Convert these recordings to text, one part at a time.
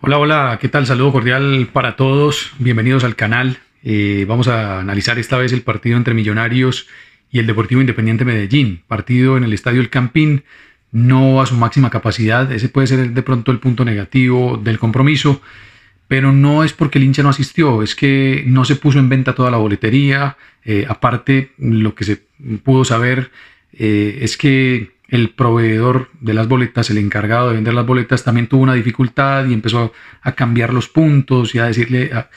Hola, hola, ¿qué tal? Saludo cordial para todos, bienvenidos al canal. Eh, vamos a analizar esta vez el partido entre Millonarios y el Deportivo Independiente Medellín, partido en el Estadio El Campín, no a su máxima capacidad, ese puede ser de pronto el punto negativo del compromiso, pero no es porque el hincha no asistió, es que no se puso en venta toda la boletería, eh, aparte lo que se pudo saber eh, es que el proveedor de las boletas, el encargado de vender las boletas, también tuvo una dificultad y empezó a, cambiar los puntos y a decirle, a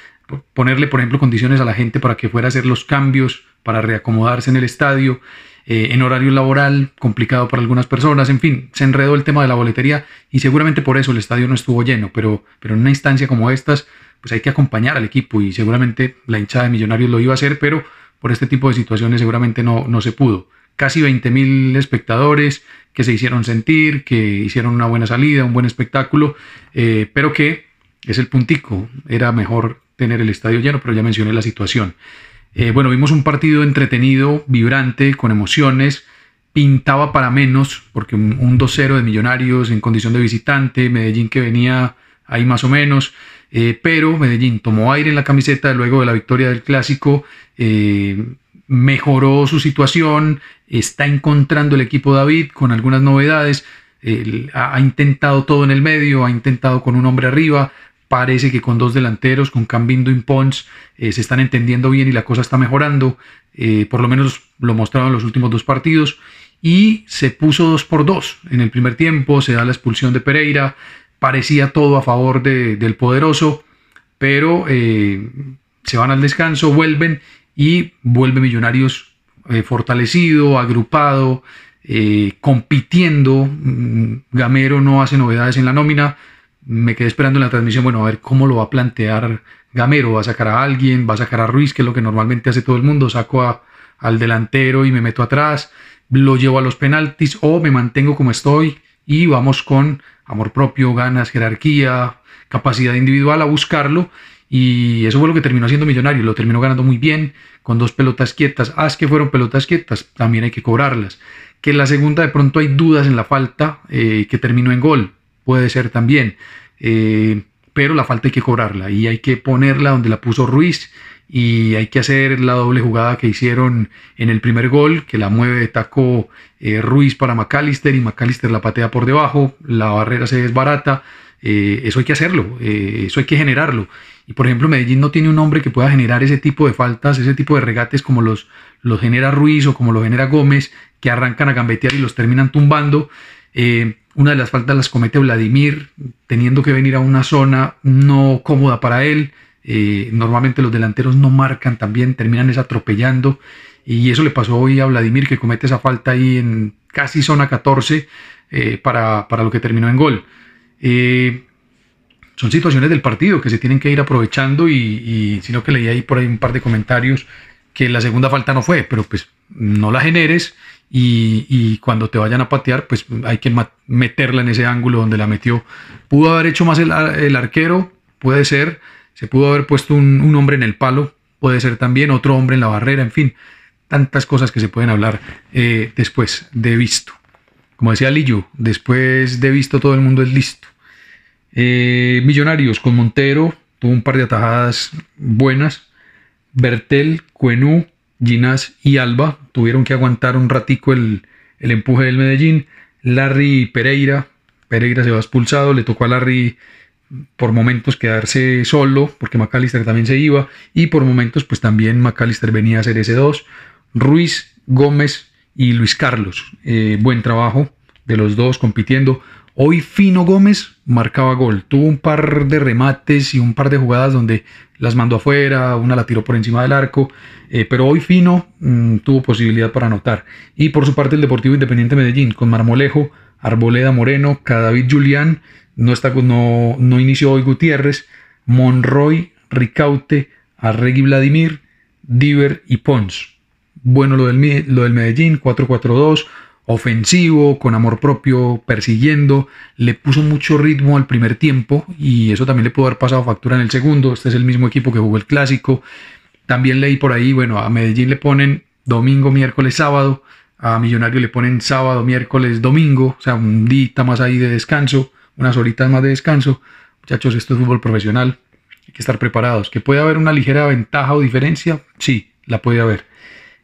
ponerle, por ejemplo, condiciones a la gente para que fuera a hacer los cambios, para reacomodarse en el estadio, eh, en horario laboral, complicado para algunas personas, en fin, se enredó el tema de la boletería y seguramente por eso el estadio no estuvo lleno, pero, pero en una instancia como estas, pues hay que acompañar al equipo y seguramente la hinchada de Millonarios lo iba a hacer, pero por este tipo de situaciones seguramente no, no se pudo casi 20.000 espectadores que se hicieron sentir, que hicieron una buena salida, un buen espectáculo, eh, pero que es el puntico, era mejor tener el estadio lleno, pero ya mencioné la situación. Eh, bueno, vimos un partido entretenido, vibrante, con emociones, pintaba para menos, porque un, 2-0 de Millonarios en condición de visitante, Medellín que venía ahí más o menos, eh, pero Medellín tomó aire en la camiseta luego de la victoria del clásico, mejoró su situación, está encontrando el equipo David con algunas novedades, ha, intentado todo en el medio, ha intentado con un hombre arriba, parece que con dos delanteros, con Cambindo y Pons, eh, se están entendiendo bien y la cosa está mejorando, eh, por lo menos lo mostraron en los últimos dos partidos, y se puso dos por dos en el primer tiempo, se da la expulsión de Pereira, parecía todo a favor de, del poderoso, pero... Eh, se van al descanso, vuelven y vuelve Millonarios eh, fortalecido, agrupado, eh, compitiendo. Mm, Gamero no hace novedades en la nómina. Me quedé esperando en la transmisión, bueno, a ver cómo lo va a plantear Gamero. ¿Va a sacar a alguien? ¿Va a sacar a Ruiz? Que es lo que normalmente hace todo el mundo. Saco al delantero y me meto atrás. Lo llevo a los penaltis o me mantengo como estoy y vamos con amor propio, ganas, jerarquía, capacidad individual a buscarlo y eso fue lo que terminó siendo millonario, lo terminó ganando muy bien, con dos pelotas quietas. Ah, que fueron pelotas quietas, también hay que cobrarlas. Que la segunda de pronto hay dudas en la falta, eh, que terminó en gol, puede ser también. Eh, pero la falta hay que cobrarla y hay que ponerla donde la puso Ruiz y hay que hacer la doble jugada que hicieron en el primer gol, que la mueve de taco eh, Ruiz para McAllister y McAllister la patea por debajo, la barrera se desbarata eh, eso hay que hacerlo, eh, eso hay que generarlo. Y por ejemplo, Medellín no tiene un hombre que pueda generar ese tipo de faltas, ese tipo de regates como los, los genera Ruiz o como lo genera Gómez, que arrancan a gambetear y los terminan tumbando. Eh, una de las faltas las comete Vladimir, teniendo que venir a una zona no cómoda para él. normalmente los delanteros no marcan también, terminan es atropellando. Y eso le pasó hoy a Vladimir, que comete esa falta ahí en casi zona 14 para lo que terminó en gol. Eh, son situaciones del partido que se tienen que ir aprovechando y, sino que leí ahí por ahí un par de comentarios que la segunda falta no fue, pero pues no la generes y, cuando te vayan a patear, pues hay que meterla en ese ángulo donde la metió. Pudo haber hecho más el, arquero, puede ser, se pudo haber puesto un, hombre en el palo, puede ser también otro hombre en la barrera, en fin, tantas cosas que se pueden hablar eh, después de visto. Como decía Lillo, después de visto todo el mundo es listo. Eh, Millonarios con Montero, tuvo un par de atajadas buenas. Bertel, Cuenú, Ginás y Alba tuvieron que aguantar un ratico el, empuje del Medellín. Larry Pereira, Pereira se va expulsado, le tocó a Larry por momentos quedarse solo, porque McAllister también se iba, y por momentos pues también McAllister venía a hacer ese dos... Ruiz, Gómez, y Luis Carlos. Eh, buen trabajo de los dos compitiendo. Hoy Fino Gómez marcaba gol. Tuvo un par de remates y un par de jugadas donde las mandó afuera, una la tiró por encima del arco, eh, pero hoy Fino mm, tuvo posibilidad para anotar. Y por su parte el Deportivo Independiente Medellín con Marmolejo, Arboleda Moreno, Cadavid Julián, no, está, no inició hoy Gutiérrez, Monroy, Ricaute, Arregui Vladimir, Diver y Pons bueno lo del, lo del Medellín, 4-4-2, ofensivo, con amor propio, persiguiendo, le puso mucho ritmo al primer tiempo y eso también le pudo haber pasado factura en el segundo, este es el mismo equipo que jugó el clásico. También leí por ahí, bueno, a Medellín le ponen domingo, miércoles, sábado, a Millonario le ponen sábado, miércoles, domingo, o sea, un día más ahí de descanso, unas horitas más de descanso. Muchachos, esto es fútbol profesional, hay que estar preparados. ¿Que puede haber una ligera ventaja o diferencia? Sí, la puede haber.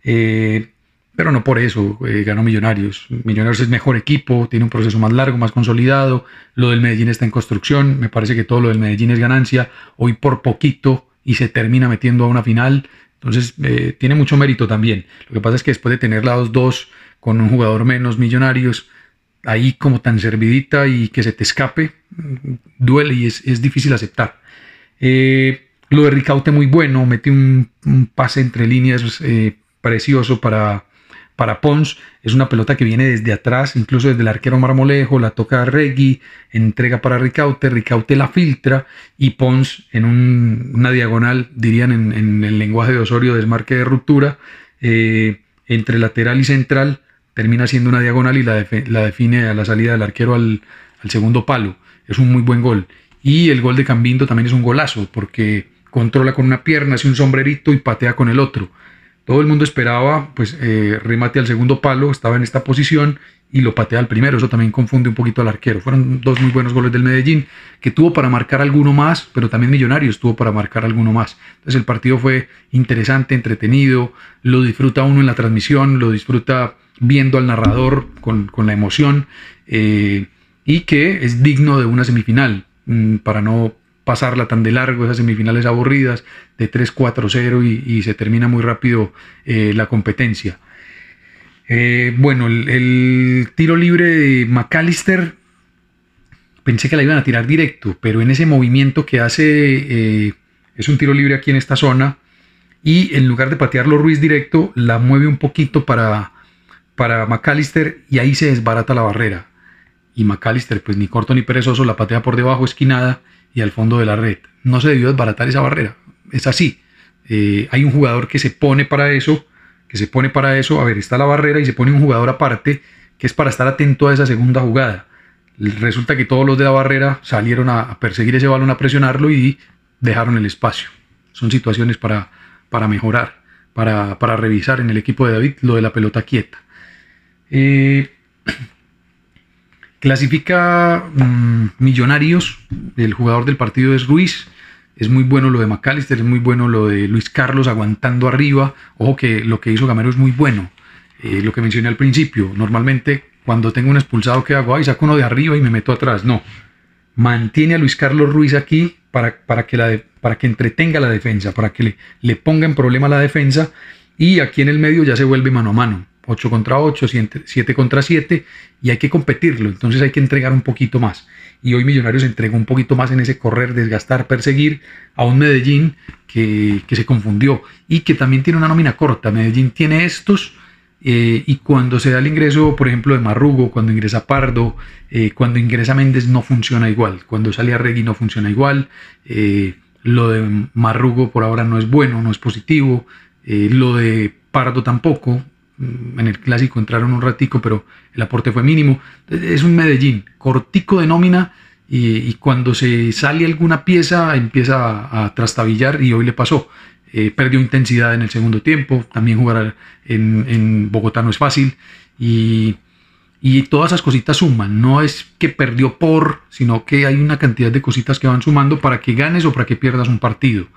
Eh, pero no por eso eh, ganó Millonarios. Millonarios es mejor equipo, tiene un proceso más largo, más consolidado. Lo del Medellín está en construcción. Me parece que todo lo del Medellín es ganancia. Hoy por poquito y se termina metiendo a una final. Entonces eh, tiene mucho mérito también. Lo que pasa es que después de tener la 2-2 con un jugador menos Millonarios, ahí como tan servidita y que se te escape, duele y es, difícil aceptar. lo de Ricaute muy bueno, mete un, pase entre líneas precioso para, Pons. Es una pelota que viene desde atrás, incluso desde el arquero Marmolejo, la toca Reggie entrega para Ricaute, Ricaute la filtra y Pons en una diagonal, dirían en, el lenguaje de Osorio, desmarque de ruptura, eh, entre lateral y central, termina siendo una diagonal y la, define a la salida del arquero al, al, segundo palo. Es un muy buen gol. Y el gol de Cambindo también es un golazo, porque controla con una pierna, hace un sombrerito y patea con el otro. Todo el mundo esperaba, pues, eh, remate al segundo palo, estaba en esta posición y lo patea al primero. Eso también confunde un poquito al arquero. Fueron dos muy buenos goles del Medellín, que tuvo para marcar alguno más, pero también Millonarios tuvo para marcar alguno más. Entonces el partido fue interesante, entretenido, lo disfruta uno en la transmisión, lo disfruta viendo al narrador con, la emoción, eh, y que es digno de una semifinal, mm, para no pasarla tan de largo, esas semifinales aburridas de 3-4-0 y, se termina muy rápido eh, la competencia. Eh, bueno, el, tiro libre de McAllister, pensé que la iban a tirar directo, pero en ese movimiento que hace, eh, es un tiro libre aquí en esta zona, y en lugar de patearlo Ruiz directo, la mueve un poquito para, para McAllister y ahí se desbarata la barrera. Y McAllister, pues ni corto ni perezoso, la patea por debajo, esquinada, y al fondo de la red. No se debió desbaratar esa barrera. Es así. Eh, hay un jugador que se pone para eso, que se pone para eso. A ver, está la barrera y se pone un jugador aparte que es para estar atento a esa segunda jugada. Resulta que todos los de la barrera salieron a, perseguir ese balón, a presionarlo y dejaron el espacio. Son situaciones para, para mejorar, para, revisar en el equipo de David lo de la pelota quieta. Eh, Clasifica mm, Millonarios, el jugador del partido es Ruiz. Es muy bueno lo de McAllister, es muy bueno lo de Luis Carlos aguantando arriba. Ojo que lo que hizo Gamero es muy bueno. Eh, lo que mencioné al principio, normalmente cuando tengo un expulsado, ¿qué hago? ahí saco uno de arriba y me meto atrás. No. Mantiene a Luis Carlos Ruiz aquí para, para, que, la para que entretenga la defensa, para que le, le ponga en problema la defensa. Y aquí en el medio ya se vuelve mano a mano 8 contra 8, 7 contra 7, y hay que competirlo, entonces hay que entregar un poquito más. Y hoy Millonarios entregó un poquito más en ese correr, desgastar, perseguir a un Medellín que, se confundió y que también tiene una nómina corta. Medellín tiene estos, eh, y cuando se da el ingreso, por ejemplo, de Marrugo, cuando ingresa Pardo, eh, cuando ingresa Méndez no funciona igual, cuando sale Arregui no funciona igual, eh, lo de Marrugo por ahora no es bueno, no es positivo, lo de Pardo tampoco, Mm, en el clásico entraron un ratico, pero el aporte fue mínimo. Es un Medellín, cortico de nómina, y, cuando se sale alguna pieza empieza a, trastabillar y hoy le pasó. Eh, perdió intensidad en el segundo tiempo, también jugar en, Bogotá no es fácil, y, y todas esas cositas suman, no es que perdió por, sino que hay una cantidad de cositas que van sumando para que ganes o para que pierdas un partido.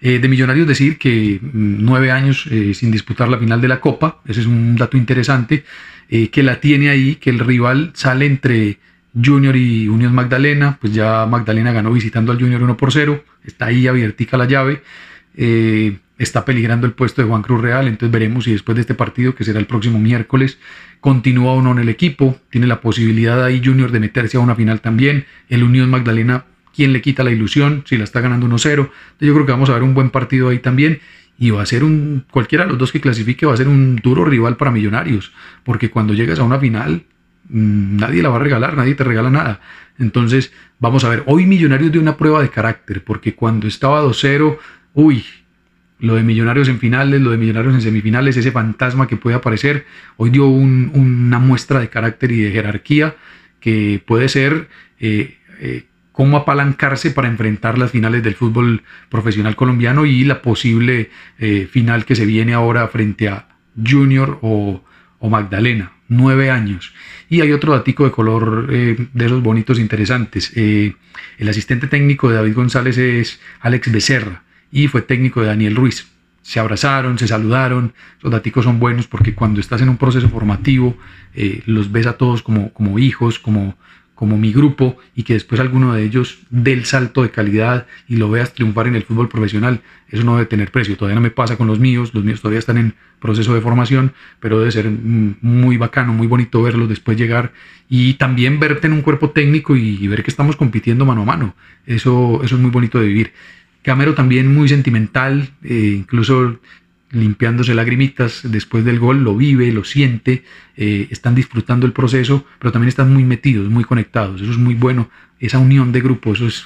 Eh, de Millonarios decir que mm, nueve años eh, sin disputar la final de la Copa, ese es un dato interesante, eh, que la tiene ahí, que el rival sale entre Junior y Unión Magdalena, pues ya Magdalena ganó visitando al Junior 1 por 0, está ahí abiertica la llave, está peligrando el puesto de Juan Cruz Real, entonces veremos si después de este partido, que será el próximo miércoles, continúa o no en el equipo, tiene la posibilidad ahí Junior de meterse a una final también, el Unión Magdalena quién le quita la ilusión si la está ganando 1-0. Yo creo que vamos a ver un buen partido ahí también y va a ser un, cualquiera de los dos que clasifique va a ser un duro rival para Millonarios, porque cuando llegas a una final mm, nadie la va a regalar, nadie te regala nada. Entonces, vamos a ver, hoy Millonarios dio una prueba de carácter, porque cuando estaba 2-0, uy, lo de Millonarios en finales, lo de Millonarios en semifinales, ese fantasma que puede aparecer, hoy dio una muestra de carácter y de jerarquía que puede ser... Eh, eh, cómo apalancarse para enfrentar las finales del fútbol profesional colombiano y la posible eh, final que se viene ahora frente a Junior o, Magdalena. Nueve años. Y hay otro datico de color eh, de esos bonitos interesantes. Eh, el asistente técnico de David González es Alex Becerra y fue técnico de Daniel Ruiz. Se abrazaron, se saludaron. Los daticos son buenos porque cuando estás en un proceso formativo, los ves a todos como, como hijos, como, como mi grupo y que después alguno de ellos dé el salto de calidad y lo veas triunfar en el fútbol profesional, eso no debe tener precio. Todavía no me pasa con los míos, los míos todavía están en proceso de formación, pero debe ser mm, muy bacano, muy bonito verlos después llegar y también verte en un cuerpo técnico y ver que estamos compitiendo mano a mano. Eso, es muy bonito de vivir. Camero también muy sentimental, eh, incluso limpiándose lagrimitas después del gol, lo vive, lo siente, eh, están disfrutando el proceso, pero también están muy metidos, muy conectados. Eso es muy bueno, esa unión de grupo, eso es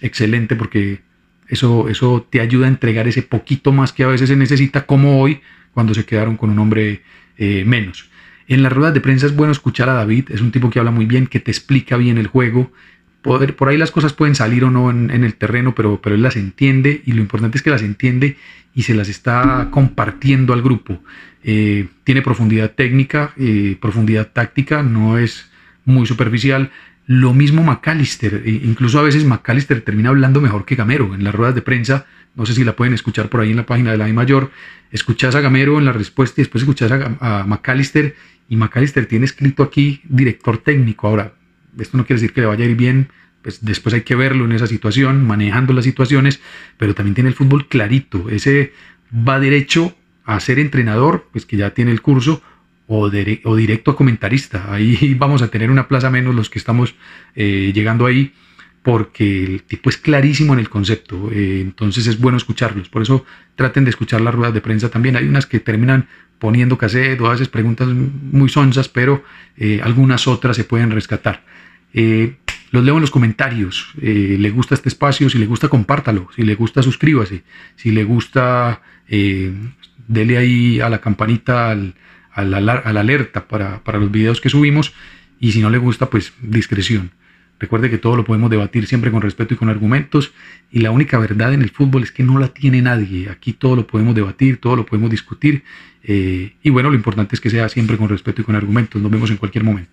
excelente porque eso, eso te ayuda a entregar ese poquito más que a veces se necesita, como hoy, cuando se quedaron con un hombre eh, menos. En las ruedas de prensa es bueno escuchar a David, es un tipo que habla muy bien, que te explica bien el juego, por, ahí las cosas pueden salir o no en, el terreno, pero, pero él las entiende y lo importante es que las entiende y se las está compartiendo al grupo. Eh, tiene profundidad técnica, eh, profundidad táctica, no es muy superficial. Lo mismo McAllister, eh, incluso a veces McAllister termina hablando mejor que Gamero en las ruedas de prensa, no sé si la pueden escuchar por ahí en la página de la I Mayor, escuchas a Gamero en la respuesta y después escuchas a, a McAllister y McAllister tiene escrito aquí director técnico. Ahora, esto no quiere decir que le vaya a ir bien, pues después hay que verlo en esa situación, manejando las situaciones, pero también tiene el fútbol clarito, ese va derecho a ser entrenador, pues que ya tiene el curso, o, directo a comentarista, ahí vamos a tener una plaza menos los que estamos eh, llegando ahí, porque el tipo es clarísimo en el concepto, eh, entonces es bueno escucharlos, por eso traten de escuchar las ruedas de prensa también, hay unas que terminan poniendo cassette o a preguntas muy sonsas, pero eh, algunas otras se pueden rescatar. Eh, los leo en los comentarios. Eh, le gusta este espacio, si le gusta, compártalo. Si le gusta, suscríbase. Si le gusta, eh, dele ahí a la campanita, al, a, la, alerta para, los videos que subimos. Y si no le gusta, pues discreción. Recuerde que todo lo podemos debatir siempre con respeto y con argumentos. Y la única verdad en el fútbol es que no la tiene nadie. Aquí todo lo podemos debatir, todo lo podemos discutir. y bueno, lo importante es que sea siempre con respeto y con argumentos. Nos vemos en cualquier momento.